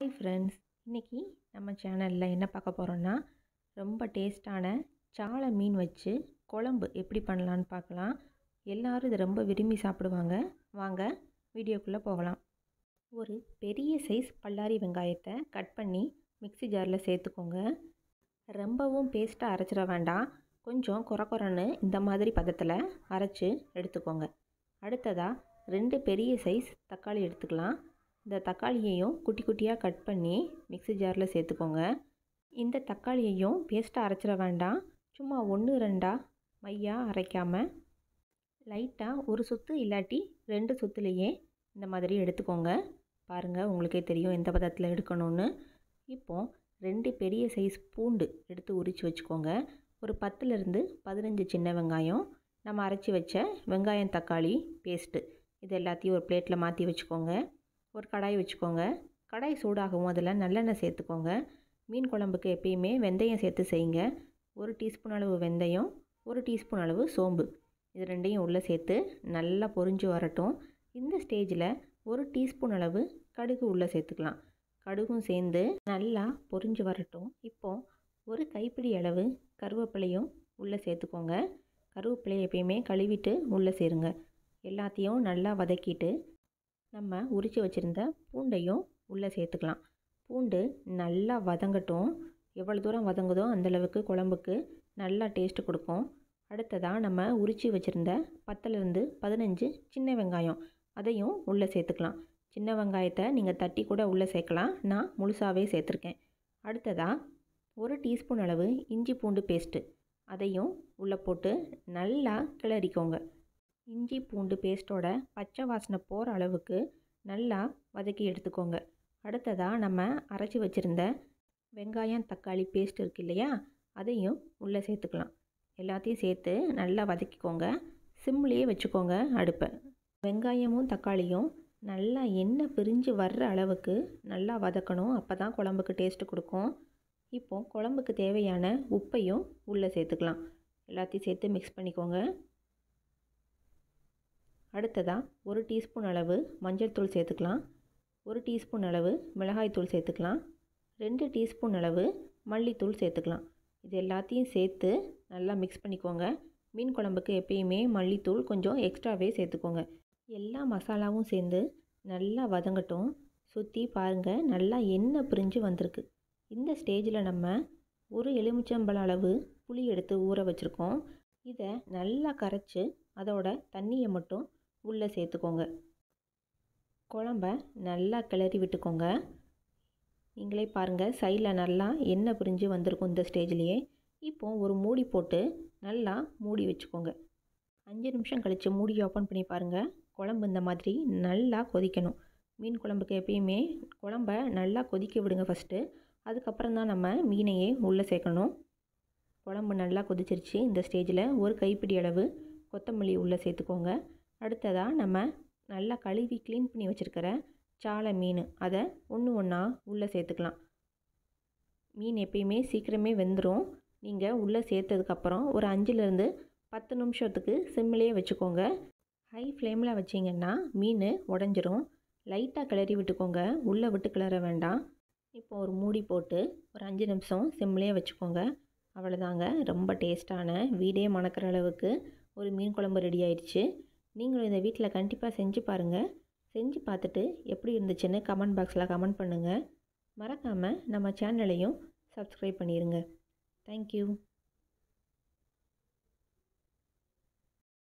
hi friends இன்றைக்கி நம்ம சேனலில் என்ன பார்க்க போகிறோன்னா ரொம்ப டேஸ்ட்டான சாலை மீன் வச்சு குழம்பு எப்படி பண்ணலான்னு பார்க்கலாம் எல்லோரும் இது ரொம்ப விரும்பி சாப்பிடுவாங்க வாங்க வீடியோக்குள்ளே போகலாம் ஒரு பெரிய சைஸ் பல்லாரி வெங்காயத்தை கட் பண்ணி மிக்சி ஜாரில் சேர்த்துக்கோங்க ரொம்பவும் பேஸ்ட்டாக அரைச்சிட வேண்டாம் கொஞ்சம் குறை குறைன்னு இந்த மாதிரி பதத்தில் அரைச்சி எடுத்துக்கோங்க அடுத்ததாக ரெண்டு பெரிய சைஸ் தக்காளி எடுத்துக்கலாம் இந்த தக்காளியையும் குட்டி குட்டியாக கட் பண்ணி மிக்சி ஜாரில் சேர்த்துக்கோங்க இந்த தக்காளியையும் பேஸ்ட்டாக அரைச்சிட வேண்டாம் சும்மா ஒன்று ரெண்டாக மையாக அரைக்காமல் லைட்டாக ஒரு சொத்து இல்லாட்டி ரெண்டு சொத்துலேயே இந்த மாதிரி எடுத்துக்கோங்க பாருங்கள் உங்களுக்கே தெரியும் எந்த பதத்தில் எடுக்கணும்னு இப்போது ரெண்டு பெரிய சைஸ் பூண்டு எடுத்து உரித்து வச்சுக்கோங்க ஒரு பத்துலேருந்து பதினஞ்சு சின்ன வெங்காயம் நம்ம அரைச்சி வச்ச வெங்காயம் தக்காளி பேஸ்ட்டு இது எல்லாத்தையும் ஒரு பிளேட்டில் மாற்றி வச்சுக்கோங்க ஒரு கடாய் வச்சுக்கோங்க கடாய் சூடாகவும் அதில் நல்லெண்ணெய் சேர்த்துக்கோங்க மீன் குழம்புக்கு எப்பயுமே வெந்தயம் சேர்த்து செய்யுங்க ஒரு டீஸ்பூன் அளவு வெந்தயம் ஒரு டீஸ்பூன் அளவு சோம்பு இது ரெண்டையும் உள்ளே சேர்த்து நல்லா பொரிஞ்சு வரட்டும் இந்த ஸ்டேஜில் ஒரு டீஸ்பூன் அளவு கடுகு உள்ளே சேர்த்துக்கலாம் கடுகும் சேர்ந்து நல்லா பொரிஞ்சு வரட்டும் இப்போது ஒரு கைப்பிடி அளவு கருவேப்பிலையும் உள்ளே சேர்த்துக்கோங்க கருவேப்பிலையை எப்பயுமே கழுவிட்டு உள்ளே சேருங்க எல்லாத்தையும் நல்லா வதக்கிட்டு நம்ம உரித்து வச்சுருந்த பூண்டையும் உள்ளே சேர்த்துக்கலாம் பூண்டு நல்லா வதங்கட்டும் எவ்வளோ தூரம் வதங்குதோ அந்தளவுக்கு குழம்புக்கு நல்லா டேஸ்ட்டு கொடுக்கும் அடுத்ததாக நம்ம உரித்து வச்சுருந்த பத்துலேருந்து பதினஞ்சு சின்ன வெங்காயம் அதையும் உள்ளே சேர்த்துக்கலாம் சின்ன வெங்காயத்தை நீங்கள் தட்டி கூட உள்ளே சேர்க்கலாம் நான் முழுசாகவே சேர்த்துருக்கேன் அடுத்ததாக ஒரு டீஸ்பூன் அளவு இஞ்சி பூண்டு பேஸ்ட்டு அதையும் உள்ளே போட்டு நல்லா கிளறிக்கோங்க இஞ்சி பூண்டு பேஸ்ட்டோட பச்சை வாசனை போகிற அளவுக்கு நல்லா வதக்கி எடுத்துக்கோங்க அடுத்ததாக நம்ம அரைச்சி வச்சுருந்த வெங்காயம் தக்காளி பேஸ்ட் இருக்கு இல்லையா அதையும் உள்ளே சேர்த்துக்கலாம் எல்லாத்தையும் சேர்த்து நல்லா வதக்கிக்கோங்க சிம்லேயே வச்சுக்கோங்க அடுப்பை வெங்காயமும் தக்காளியும் நல்லா எண்ணெய் பிரிஞ்சு வர்ற அளவுக்கு நல்லா வதக்கணும் அப்போ தான் குழம்புக்கு டேஸ்ட்டு கொடுக்கும் இப்போது குழம்புக்கு தேவையான உப்பையும் உள்ளே சேர்த்துக்கலாம் எல்லாத்தையும் சேர்த்து மிக்ஸ் பண்ணிக்கோங்க அடுத்ததாக ஒரு டீஸ்பூன் அளவு மஞ்சள் தூள் சேர்த்துக்கலாம் ஒரு டீஸ்பூன் அளவு மிளகாய் தூள் சேர்த்துக்கலாம் ரெண்டு டீஸ்பூன் அளவு மல்லித்தூள் சேர்த்துக்கலாம் இது எல்லாத்தையும் சேர்த்து நல்லா மிக்ஸ் பண்ணிக்கோங்க மீன் குழம்புக்கு எப்பயுமே மல்லித்தூள் கொஞ்சம் எக்ஸ்ட்ராவே சேர்த்துக்கோங்க எல்லா மசாலாவும் சேர்ந்து நல்லா வதங்கட்டும் சுற்றி பாருங்கள் நல்லா எண்ணெய் பிரிஞ்சு வந்திருக்கு இந்த ஸ்டேஜில் நம்ம ஒரு எலுமிச்சம்பழ அளவு புளி எடுத்து ஊற வச்சுருக்கோம் இதை நல்லா கரைச்சி அதோட தண்ணியை மட்டும் உள்ளே சேர்த்துக்கோங்க குழம்ப நல்லா கிளறி விட்டுக்கோங்க நீங்களே பாருங்கள் சைடில் நல்லா எண்ணெய் பிரிஞ்சு வந்திருக்கும் இந்த ஸ்டேஜ்லேயே இப்போது ஒரு மூடி போட்டு நல்லா மூடி வச்சுக்கோங்க அஞ்சு நிமிஷம் கழித்து மூடி ஓப்பன் பண்ணி பாருங்கள் குழம்பு இந்த மாதிரி நல்லா கொதிக்கணும் மீன் குழம்புக்கு எப்பயுமே குழம்ப நல்லா கொதிக்க விடுங்க ஃபஸ்ட்டு அதுக்கப்புறம் தான் நம்ம மீனையே உள்ளே சேர்க்கணும் குழம்பு நல்லா கொதிச்சிருச்சு இந்த ஸ்டேஜில் ஒரு கைப்பிடி அளவு கொத்தமல்லி உள்ளே சேர்த்துக்கோங்க அடுத்ததாக நம்ம நல்லா கழுவி க்ளீன் பண்ணி வச்சுருக்கிற சாலை மீன் அதை ஒன்று ஒன்றா உள்ளே சேர்த்துக்கலாம் மீன் எப்பயுமே சீக்கிரமே வெந்துடும் நீங்கள் உள்ளே சேர்த்ததுக்கப்புறம் ஒரு அஞ்சுலேருந்து பத்து நிமிஷத்துக்கு சிம்மிலே வச்சுக்கோங்க ஹை ஃப்ளேமில் வச்சிங்கன்னா மீன் உடஞ்சிரும் லைட்டாக கிளறி விட்டுக்கோங்க உள்ளே விட்டு கிளற வேண்டாம் இப்போ ஒரு மூடி போட்டு ஒரு அஞ்சு நிமிஷம் சிம்மிலே வச்சுக்கோங்க அவ்வளோதாங்க ரொம்ப டேஸ்ட்டான வீடே மணக்கிற அளவுக்கு ஒரு மீன் குழம்பு ரெடி ஆயிடுச்சு நீங்களும் இதை வீட்டில் கண்டிப்பாக செஞ்சு பாருங்கள் செஞ்சு பார்த்துட்டு எப்படி இருந்துச்சுன்னு கமெண்ட் பாக்ஸில் கமெண்ட் பண்ணுங்கள் மறக்காமல் நம்ம சேனலையும் சப்ஸ்கிரைப் பண்ணிடுங்க தேங்க்யூ